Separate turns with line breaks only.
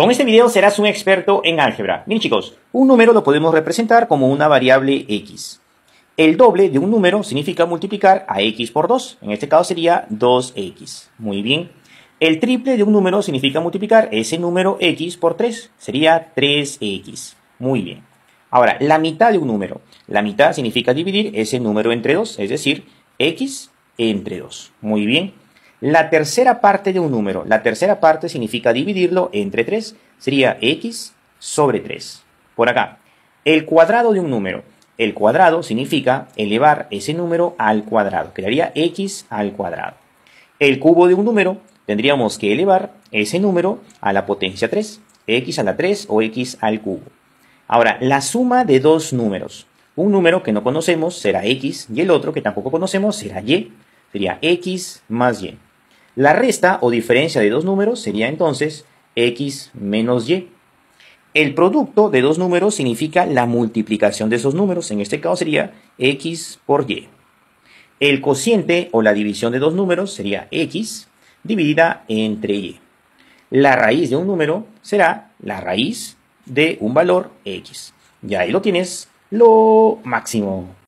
Con este video serás un experto en álgebra. Miren chicos, un número lo podemos representar como una variable x. El doble de un número significa multiplicar a x por 2. En este caso sería 2x. Muy bien. El triple de un número significa multiplicar ese número x por 3. Sería 3x. Muy bien. Ahora, la mitad de un número. La mitad significa dividir ese número entre 2, es decir, x entre 2. Muy bien la tercera parte de un número. La tercera parte significa dividirlo entre 3. Sería x sobre 3. Por acá, el cuadrado de un número. El cuadrado significa elevar ese número al cuadrado. Quedaría x al cuadrado. El cubo de un número tendríamos que elevar ese número a la potencia 3. x a la 3 o x al cubo. Ahora, la suma de dos números. Un número que no conocemos será x y el otro que tampoco conocemos será y. Sería x más y. La resta o diferencia de dos números sería entonces x menos y. El producto de dos números significa la multiplicación de esos números, en este caso sería x por y. El cociente o la división de dos números sería x dividida entre y. La raíz de un número será la raíz de un valor x. Y ahí lo tienes lo máximo.